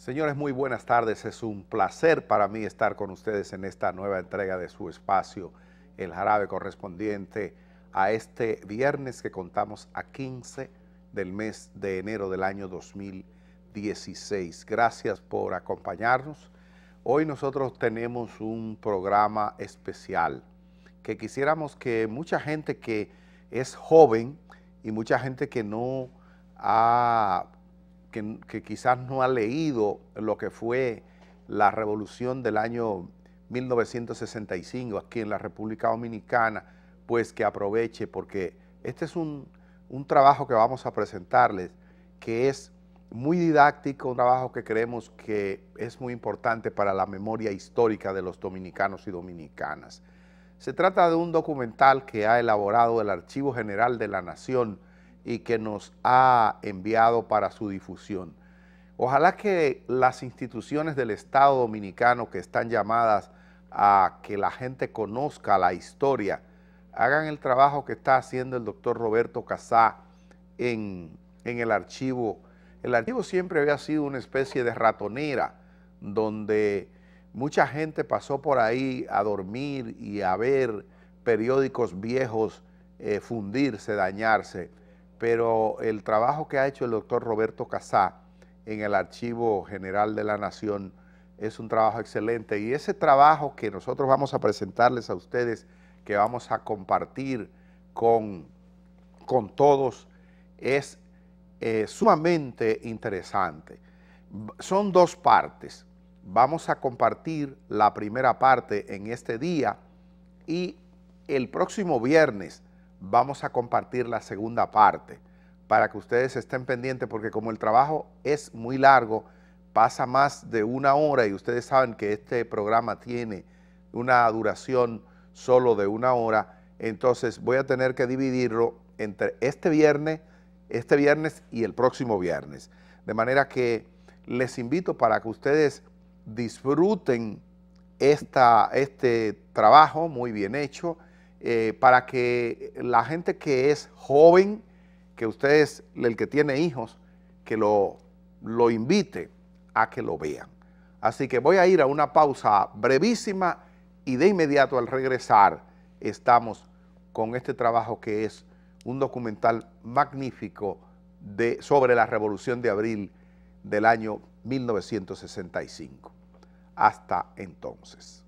Señores, muy buenas tardes. Es un placer para mí estar con ustedes en esta nueva entrega de su espacio, el jarabe correspondiente a este viernes que contamos a 15 del mes de enero del año 2016. Gracias por acompañarnos. Hoy nosotros tenemos un programa especial que quisiéramos que mucha gente que es joven y mucha gente que no ha que, quizás no ha leído lo que fue la revolución del año 1965 aquí en la República Dominicana, pues que aproveche porque este es un, un trabajo que vamos a presentarles que es muy didáctico, un trabajo que creemos que es muy importante para la memoria histórica de los dominicanos y dominicanas. Se trata de un documental que ha elaborado el Archivo General de la Nación y que nos ha enviado para su difusión. Ojalá que las instituciones del Estado Dominicano que están llamadas a que la gente conozca la historia, hagan el trabajo que está haciendo el doctor Roberto Casá en, el archivo. El archivo siempre había sido una especie de ratonera donde mucha gente pasó por ahí a dormir y a ver periódicos viejos eh, fundirse, dañarse pero el trabajo que ha hecho el doctor Roberto Casá en el Archivo General de la Nación es un trabajo excelente y ese trabajo que nosotros vamos a presentarles a ustedes, que vamos a compartir con, todos, es eh, sumamente interesante. Son dos partes. Vamos a compartir la primera parte en este día y el próximo viernes, vamos a compartir la segunda parte para que ustedes estén pendientes porque como el trabajo es muy largo, pasa más de una hora y ustedes saben que este programa tiene una duración solo de una hora, entonces voy a tener que dividirlo entre este viernes, este viernes y el próximo viernes. De manera que les invito para que ustedes disfruten este trabajo muy bien hecho, eh, para que la gente que es joven, que usted es el que tiene hijos, que lo, lo invite a que lo vean. Así que voy a ir a una pausa brevísima y de inmediato al regresar estamos con este trabajo que es un documental magnífico de, sobre la Revolución de Abril del año 1965. Hasta entonces.